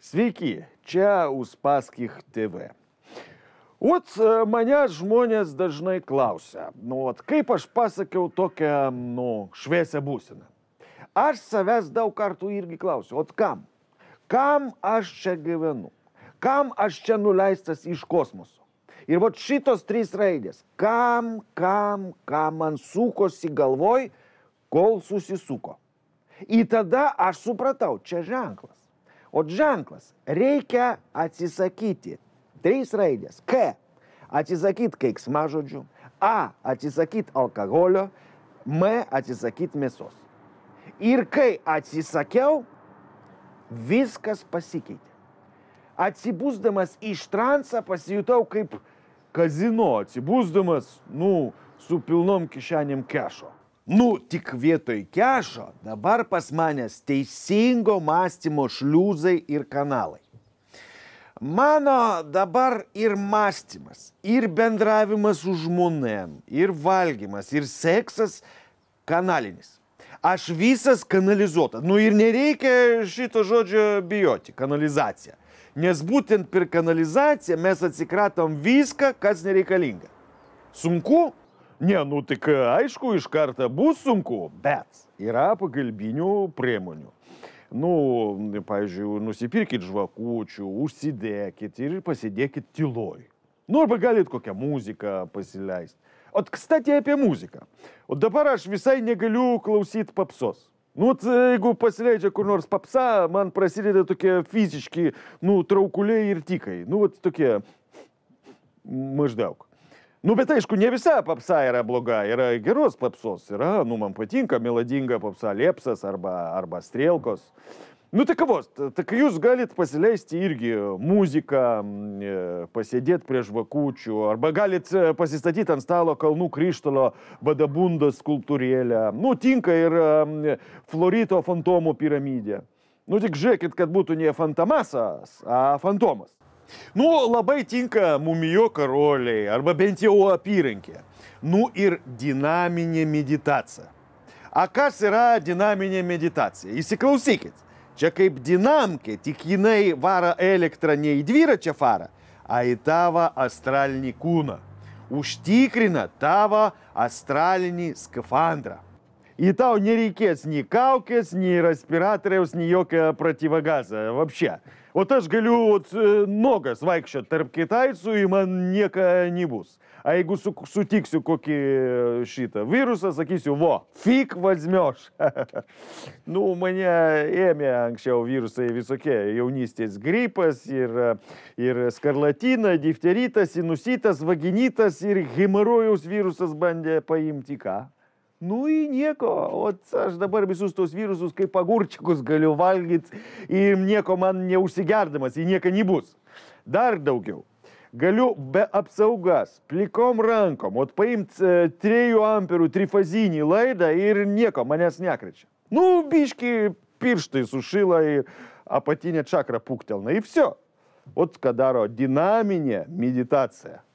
Sveiki, čia Uspaskich TV. Ot, e, manęs žmonės dažnai klausia, nu, ot, kaip aš pasakiau tokią, nu, šviesią būsiną. Aš savęs daug kartų irgi klausiu, ot kam? Kam aš čia gyvenu? Kam aš čia nuleistas iš kosmoso? Ir vat šitos trys raidės, kam, kam, kam man sukosi galvoj, kol susisuko. Ir tada aš supratau, čia ženklas. O ženklas reikia atsisakyti. Trys raidės. K. Atsisakyti keiksmažodžių. A. Atsisakyti alkoholio. M. Atsisakyti mėsos. Ir kai atsisakiau, viskas pasikeitė. Atsibūsdamas iš transą pasijutau kaip kazino, atsibūsdamas, nu, su pilnom kišenėm kešo. Nu, tik vietoj kešo dabar pas manęs teisingo mąstymo šliūzai ir kanalai. Mano dabar ir mąstymas, ir bendravimas su žmonėm, ir valgymas, ir seksas kanalinis. Aš visas kanalizuotas. Nu ir nereikia šito žodžio bijoti - kanalizacija. Nes būtent per kanalizaciją mes atsikratom viską, kas nereikalinga. Sunku? Ne, nu tik e, aišku, iš karto bus sunku, bet yra pagalbinių priemonių. Nu, pavyzdžiui, nusipirkit žvakučių, užsidėkit ir pasidėkit tyloj. Nu, arba galit kokią muziką pasileisti. O, kstati, apie muziką. O dabar aš visai negaliu klausyti papsos. Nu, jeigu pasileidžia kur nors papsa, man prasideda tokie fiziški, nu, traukuliai ir tikai. Nu, vat, tokie maždaug. Nu, bet aišku, ne visa papsa yra bloga, yra geros papsos, yra, nu, man patinka melodinga papsa Liepsas arba, arba Strelkos. Nu, tai kavos, tak jūs galite pasileisti irgi muziką, pasėdėti prie žvakučių, arba galite pasistatyti ant stalo kalnų kryštalo badabundos skulptūrėlę. Nu, tinka ir Florito fantomų piramidė. Nu, tik žiūrėkit, kad būtų ne fantomasas, o fantomas. Nu, labai tinka mumijo karoliai arba bent jau apyrankė. Nu ir dinaminė meditacija. A kas yra dinaminė meditacija? Įsiklausykit. Čia kaip dinamkė, tik jinai varo elektrą ne į dviračio farą, а и тава астральный куна. Užtikrina tavo astralinį skafandrą. Į tau nereikės nei kaukės, nei respiratoriaus, nei jokio protivagazą. Vapšia. O aš galiu ot, nogas vaikščioti tarp kitaicų, man nieko nebus. A jeigu su, sutiksiu kokį šitą virusą, sakysiu, vo, fik vazmioš. nu, mane ėmė anksčiau virusai visokie, jaunystės gripas ir, ir skarlatina, difteritas, sinusitas, vaginitas ir hemorojaus virusas bandė paimti ką. Nu i nieko, o aš dabar visus tos virusus kaip agurčikus galiu valgyti ir nieko man neužsigerdamas, į nieką nebus. Dar daugiau. Galiu be apsaugas, plikom rankom, o paimti e, 3 amperų trifazinį laidą ir nieko manęs nekrečia. Nu, biški pirštai sušyla ir apatinė čakra puktelna ir viso. Вот когда динамене медитация.